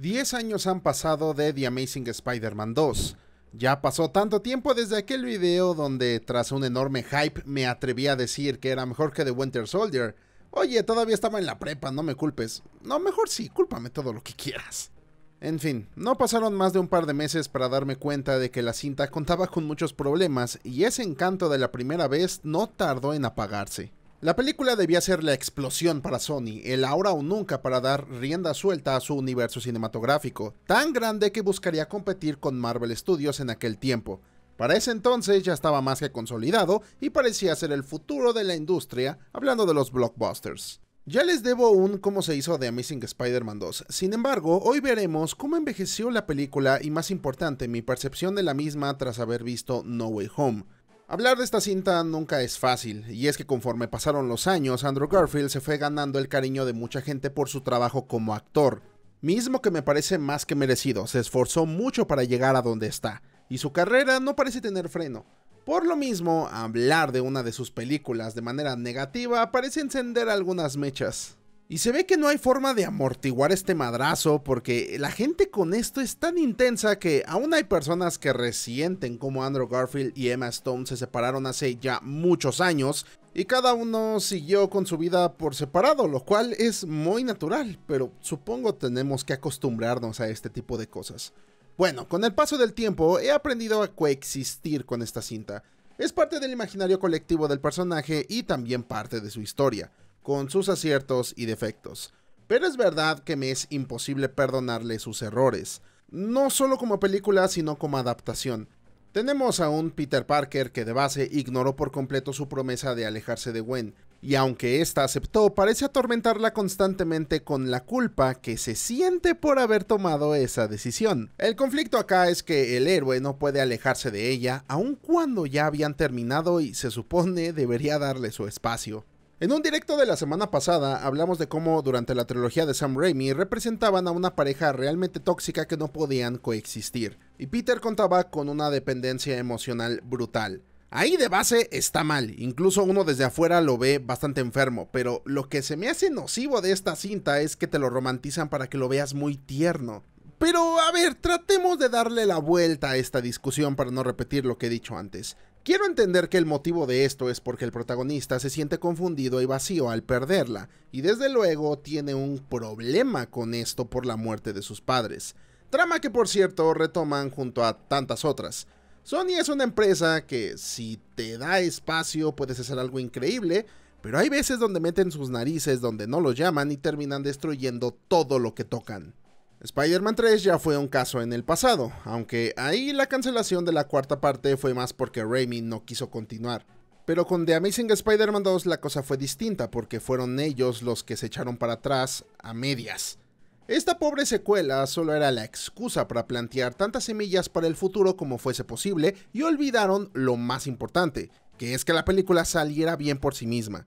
10 años han pasado de The Amazing Spider-Man 2. Ya pasó tanto tiempo desde aquel video donde tras un enorme hype me atreví a decir que era mejor que The Winter Soldier. Oye, todavía estaba en la prepa, no me culpes. No, mejor sí, cúlpame todo lo que quieras. En fin, no pasaron más de un par de meses para darme cuenta de que la cinta contaba con muchos problemas y ese encanto de la primera vez no tardó en apagarse. La película debía ser la explosión para Sony, el ahora o nunca para dar rienda suelta a su universo cinematográfico, tan grande que buscaría competir con Marvel Studios en aquel tiempo. Para ese entonces ya estaba más que consolidado y parecía ser el futuro de la industria, hablando de los blockbusters. Ya les debo un cómo se hizo The Amazing Spider-Man 2. Sin embargo, hoy veremos cómo envejeció la película y más importante, mi percepción de la misma tras haber visto No Way Home. Hablar de esta cinta nunca es fácil, y es que conforme pasaron los años, Andrew Garfield se fue ganando el cariño de mucha gente por su trabajo como actor, mismo que me parece más que merecido, se esforzó mucho para llegar a donde está, y su carrera no parece tener freno. Por lo mismo, hablar de una de sus películas de manera negativa parece encender algunas mechas. Y se ve que no hay forma de amortiguar este madrazo porque la gente con esto es tan intensa que aún hay personas que resienten como Andrew Garfield y Emma Stone se separaron hace ya muchos años y cada uno siguió con su vida por separado, lo cual es muy natural, pero supongo tenemos que acostumbrarnos a este tipo de cosas. Bueno, con el paso del tiempo he aprendido a coexistir con esta cinta. Es parte del imaginario colectivo del personaje y también parte de su historia con sus aciertos y defectos. Pero es verdad que me es imposible perdonarle sus errores, no solo como película, sino como adaptación. Tenemos a un Peter Parker que de base ignoró por completo su promesa de alejarse de Gwen, y aunque ésta aceptó, parece atormentarla constantemente con la culpa que se siente por haber tomado esa decisión. El conflicto acá es que el héroe no puede alejarse de ella, aun cuando ya habían terminado y se supone debería darle su espacio. En un directo de la semana pasada hablamos de cómo durante la trilogía de Sam Raimi representaban a una pareja realmente tóxica que no podían coexistir, y Peter contaba con una dependencia emocional brutal. Ahí de base está mal, incluso uno desde afuera lo ve bastante enfermo, pero lo que se me hace nocivo de esta cinta es que te lo romantizan para que lo veas muy tierno. Pero a ver, tratemos de darle la vuelta a esta discusión para no repetir lo que he dicho antes. Quiero entender que el motivo de esto es porque el protagonista se siente confundido y vacío al perderla, y desde luego tiene un problema con esto por la muerte de sus padres. Trama que por cierto retoman junto a tantas otras. Sony es una empresa que si te da espacio puedes hacer algo increíble, pero hay veces donde meten sus narices donde no los llaman y terminan destruyendo todo lo que tocan. Spider-Man 3 ya fue un caso en el pasado, aunque ahí la cancelación de la cuarta parte fue más porque Raimi no quiso continuar. Pero con The Amazing Spider-Man 2 la cosa fue distinta porque fueron ellos los que se echaron para atrás a medias. Esta pobre secuela solo era la excusa para plantear tantas semillas para el futuro como fuese posible y olvidaron lo más importante, que es que la película saliera bien por sí misma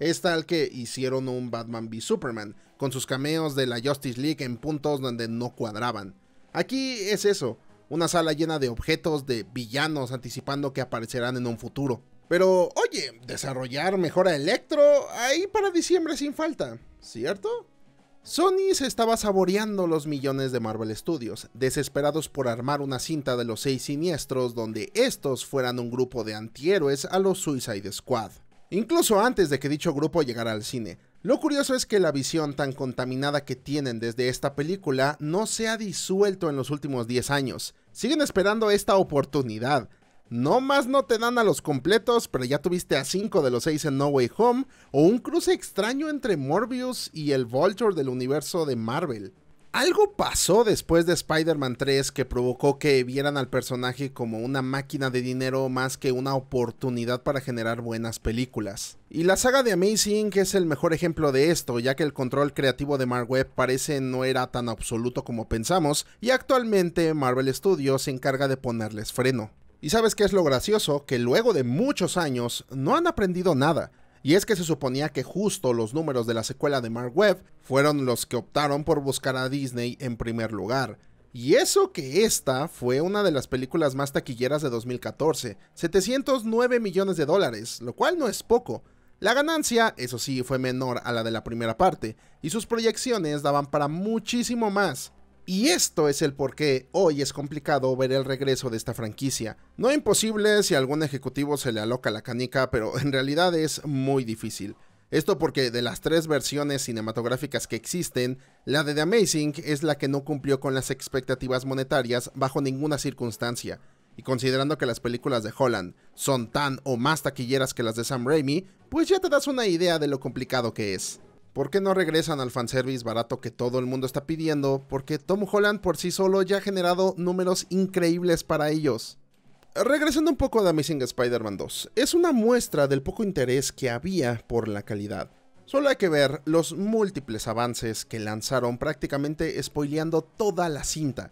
es tal que hicieron un Batman v Superman, con sus cameos de la Justice League en puntos donde no cuadraban. Aquí es eso, una sala llena de objetos de villanos anticipando que aparecerán en un futuro. Pero oye, desarrollar a Electro ahí para diciembre sin falta, ¿cierto? Sony se estaba saboreando los millones de Marvel Studios, desesperados por armar una cinta de los seis siniestros donde estos fueran un grupo de antihéroes a los Suicide Squad incluso antes de que dicho grupo llegara al cine. Lo curioso es que la visión tan contaminada que tienen desde esta película no se ha disuelto en los últimos 10 años. Siguen esperando esta oportunidad. No más no te dan a los completos, pero ya tuviste a 5 de los 6 en No Way Home, o un cruce extraño entre Morbius y el Vulture del universo de Marvel. Algo pasó después de Spider-Man 3 que provocó que vieran al personaje como una máquina de dinero más que una oportunidad para generar buenas películas. Y la saga de Amazing es el mejor ejemplo de esto, ya que el control creativo de Mark parece no era tan absoluto como pensamos, y actualmente Marvel Studios se encarga de ponerles freno. ¿Y sabes qué es lo gracioso? Que luego de muchos años no han aprendido nada y es que se suponía que justo los números de la secuela de Mark Webb fueron los que optaron por buscar a Disney en primer lugar. Y eso que esta fue una de las películas más taquilleras de 2014, 709 millones de dólares, lo cual no es poco. La ganancia, eso sí, fue menor a la de la primera parte, y sus proyecciones daban para muchísimo más. Y esto es el por qué hoy es complicado ver el regreso de esta franquicia. No imposible si a algún ejecutivo se le aloca la canica, pero en realidad es muy difícil. Esto porque de las tres versiones cinematográficas que existen, la de The Amazing es la que no cumplió con las expectativas monetarias bajo ninguna circunstancia. Y considerando que las películas de Holland son tan o más taquilleras que las de Sam Raimi, pues ya te das una idea de lo complicado que es. ¿Por qué no regresan al fanservice barato que todo el mundo está pidiendo? Porque Tom Holland por sí solo ya ha generado números increíbles para ellos. Regresando un poco a Amazing Spider-Man 2, es una muestra del poco interés que había por la calidad. Solo hay que ver los múltiples avances que lanzaron prácticamente spoileando toda la cinta,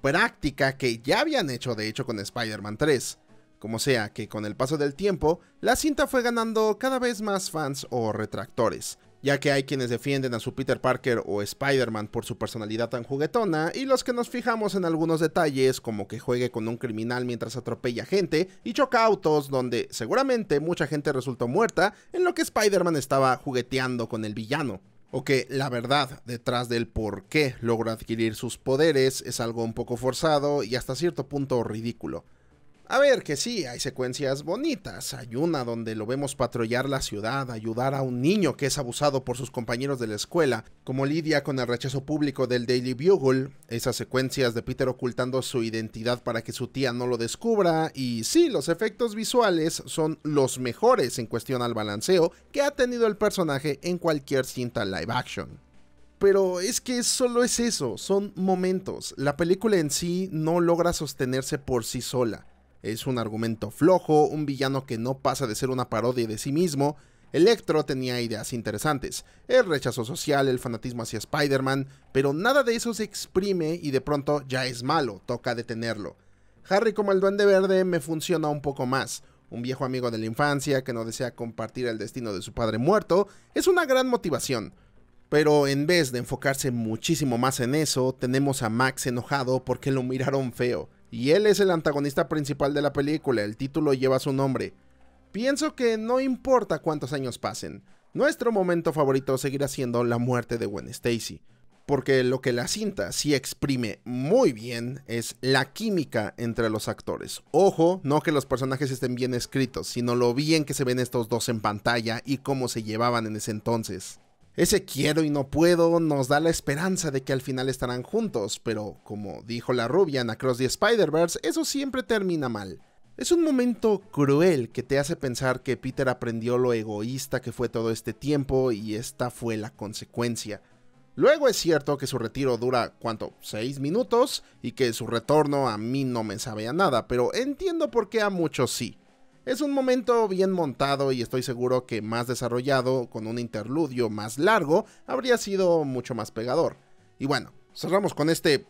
práctica que ya habían hecho de hecho con Spider-Man 3. Como sea que con el paso del tiempo, la cinta fue ganando cada vez más fans o retractores, ya que hay quienes defienden a su Peter Parker o Spider-Man por su personalidad tan juguetona, y los que nos fijamos en algunos detalles como que juegue con un criminal mientras atropella gente y choca autos donde seguramente mucha gente resultó muerta en lo que Spider-Man estaba jugueteando con el villano. O que la verdad detrás del por qué logra adquirir sus poderes es algo un poco forzado y hasta cierto punto ridículo. A ver, que sí, hay secuencias bonitas. Hay una donde lo vemos patrullar la ciudad, ayudar a un niño que es abusado por sus compañeros de la escuela, como lidia con el rechazo público del Daily Bugle, esas secuencias de Peter ocultando su identidad para que su tía no lo descubra, y sí, los efectos visuales son los mejores en cuestión al balanceo que ha tenido el personaje en cualquier cinta live action. Pero es que solo es eso, son momentos. La película en sí no logra sostenerse por sí sola es un argumento flojo, un villano que no pasa de ser una parodia de sí mismo. Electro tenía ideas interesantes, el rechazo social, el fanatismo hacia Spider-Man, pero nada de eso se exprime y de pronto ya es malo, toca detenerlo. Harry como el duende verde me funciona un poco más, un viejo amigo de la infancia que no desea compartir el destino de su padre muerto, es una gran motivación. Pero en vez de enfocarse muchísimo más en eso, tenemos a Max enojado porque lo miraron feo y él es el antagonista principal de la película, el título lleva su nombre. Pienso que no importa cuántos años pasen, nuestro momento favorito seguirá siendo la muerte de Gwen Stacy, porque lo que la cinta sí exprime muy bien es la química entre los actores. Ojo, no que los personajes estén bien escritos, sino lo bien que se ven estos dos en pantalla y cómo se llevaban en ese entonces. Ese quiero y no puedo nos da la esperanza de que al final estarán juntos, pero como dijo la rubia en Across the Spider-Verse, eso siempre termina mal. Es un momento cruel que te hace pensar que Peter aprendió lo egoísta que fue todo este tiempo y esta fue la consecuencia. Luego es cierto que su retiro dura, ¿cuánto? 6 minutos y que su retorno a mí no me sabe a nada, pero entiendo por qué a muchos sí. Es un momento bien montado y estoy seguro que más desarrollado, con un interludio más largo, habría sido mucho más pegador. Y bueno, cerramos con este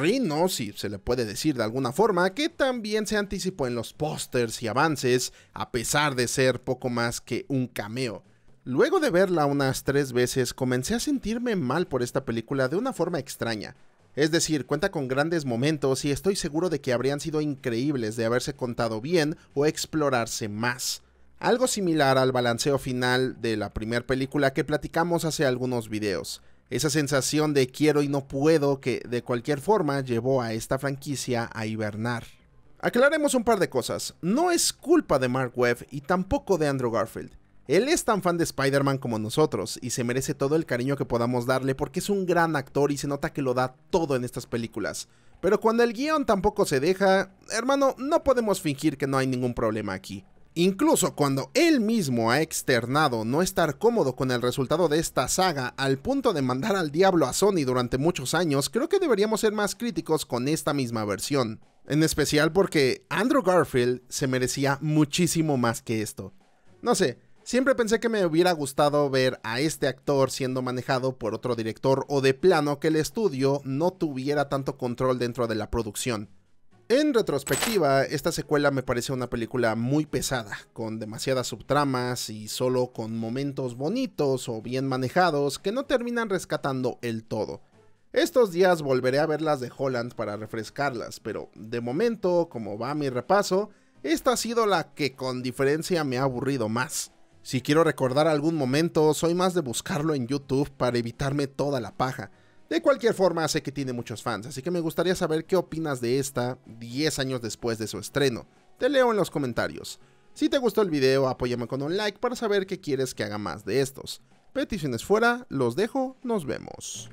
Rino, si se le puede decir de alguna forma, que también se anticipó en los pósters y avances, a pesar de ser poco más que un cameo. Luego de verla unas tres veces, comencé a sentirme mal por esta película de una forma extraña. Es decir, cuenta con grandes momentos y estoy seguro de que habrían sido increíbles de haberse contado bien o explorarse más. Algo similar al balanceo final de la primera película que platicamos hace algunos videos. Esa sensación de quiero y no puedo que de cualquier forma llevó a esta franquicia a hibernar. Aclaremos un par de cosas. No es culpa de Mark Webb y tampoco de Andrew Garfield. Él es tan fan de Spider-Man como nosotros y se merece todo el cariño que podamos darle porque es un gran actor y se nota que lo da todo en estas películas. Pero cuando el guión tampoco se deja, hermano, no podemos fingir que no hay ningún problema aquí. Incluso cuando él mismo ha externado no estar cómodo con el resultado de esta saga al punto de mandar al diablo a Sony durante muchos años, creo que deberíamos ser más críticos con esta misma versión. En especial porque Andrew Garfield se merecía muchísimo más que esto. No sé, Siempre pensé que me hubiera gustado ver a este actor siendo manejado por otro director o de plano que el estudio no tuviera tanto control dentro de la producción. En retrospectiva, esta secuela me parece una película muy pesada, con demasiadas subtramas y solo con momentos bonitos o bien manejados que no terminan rescatando el todo. Estos días volveré a ver las de Holland para refrescarlas, pero de momento, como va mi repaso, esta ha sido la que con diferencia me ha aburrido más. Si quiero recordar algún momento, soy más de buscarlo en YouTube para evitarme toda la paja. De cualquier forma, sé que tiene muchos fans, así que me gustaría saber qué opinas de esta 10 años después de su estreno. Te leo en los comentarios. Si te gustó el video, apóyame con un like para saber qué quieres que haga más de estos. Peticiones fuera, los dejo, nos vemos.